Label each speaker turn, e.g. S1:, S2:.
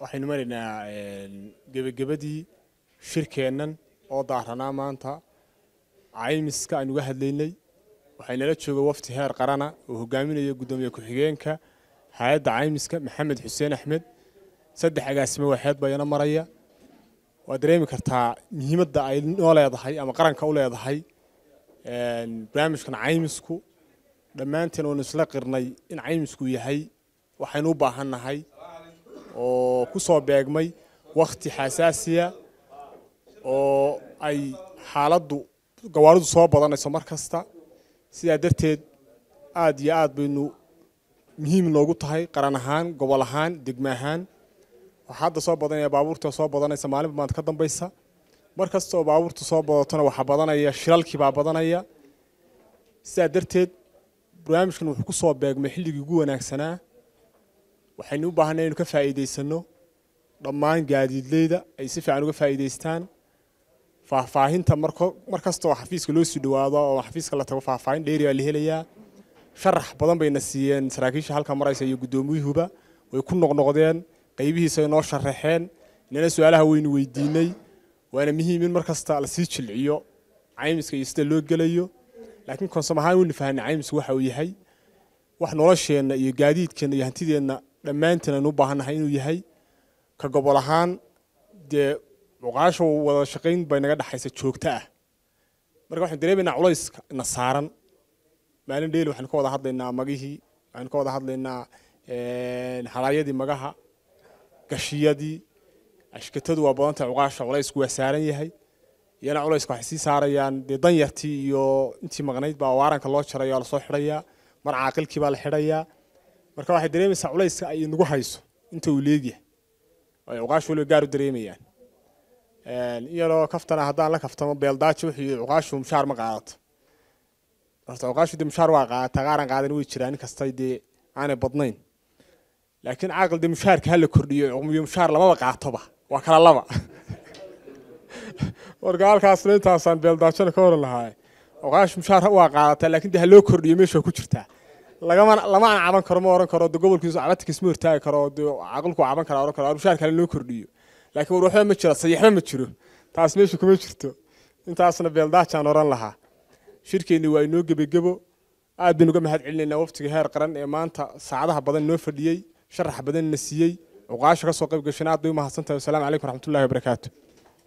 S1: waxaynu maraynaa gebagabadii shirkeennan oo daaranaa maanta caymiska aan uga hadlaynay waxaynala jooga wafti heer qarana oo hogaaminaya guddoomiye ku-xigeenka hay-adda caymiska maxamed xuseen axmed saddex agaasimo waxeed baa iyana maraya waad dareemi kartaa muhiimadda ay noo leedahay ama qaranka u leedahay barnaamijkan caymisku dhammaanteen waynu isla qirnay in caymisku yahay waxaynu u baahan nahay oo ku soo beegmay wakhti xasaasiya oo ay xaaladdu gawaaridu soo badanayso mar kasta sidaa darteed aada iyo aad baynu muhiim noogu tahay qaran ahaan gobol ahaan degmo ahaan waxaa hadda soo badanaya baabuurta soo badanaysa maalinba maanta ka dambaysa mar kasta oo baabuurta soo badatona waxaa badanaya baa badanaya sidaa darteed barnaamijkan wuxuu ku soo beegmay xilligii ugu wanaagsanaa waxaynu u baahanay inaynu ka faa'iidaysano dhammaan gaadiidleyda ay si fiican uga faa'iidaystaan faahfaahinta marko mar kasta xafiiska loo sii dhawaado oo xafiiska la tago faahfaahin dheeri aa la helayaa sharax badan bayna siiyeen saraakiisha halka maraysa iyo guddoomiyuhuba way ku noqnoqdeen qaybihiisa inoo sharaxeen inana su-aalaha waynu weydiinay waana muhiim in mar kasta la jilciyo caymiska iyo sida loo gelayo laakiin konsam ahaan waynu fahanay caymisku waxa uu yahay wax nolosheenna iyo gaadiidkeenna iyo hantideenna dhammaantiin aynu u baahannahay inuu yahay ka gobol ahaan dee cuqaasha wada shaqayn bay naga dhexaysa joogto ah marka waxaan dareemaynaa culayska na saaran maalin dheeli waxaynu ka wada hadlaynaa magihii waxaynu ka wada hadlaynaa haraayadii magaha gashiyadii ashkatadu waa badan cuqaasha culaysku waa saaran yahay iyana culayska waxay sii saarayaan dee danyartii iyo intii maqnayd baa waaranka loo jarayaa lasoo xidhayaa mar caaqilkii baa la xidhayaa marka waxay dareemaysaa culayska ay nagu hayso inta uu leegyahay ay cuqaash weliba gaar u dareemayaan iyadoo kaftana haddaan la kaftamo beeldaaji wuxuu cuqaashu mushaar ma qaadato horta cuqaashu dee mushaar waa qaadataa qaaran qaadan way jiraa nin kasta dee aanay badnayn laakiin caaqil dee mushaarka hala kordhiyo iyo mushaar lamaba qaatoba waa kala laba marka halkaasna intaasaan beeldaajana ka horan lahaay cuqaash mushaar waa qaadataa laakiin dee ha loo kordhiyo meesha ku jirtaa lama aan caban karo ma oran karo de gobolkiisu caqlata hortaagi karo de caqalku caban kara oran karo mushaar kale loo kordhiyo laakiin war waxba ma jira sayaxba ma jiro taas meesha kuma jirto intaasna beeldaajaan oran lahaa shirkeenni waa inoo gebagebo aad baynu uga mahad celinaynaa waftiga heer qaran ee maanta saacadaha badan noo fadhiyey sharax badanna siiyey cuqaasha ka soo qayb gashanaa aad bay u mahadsantahay wasalaamu calaykum raxmatullahi wabarakaatu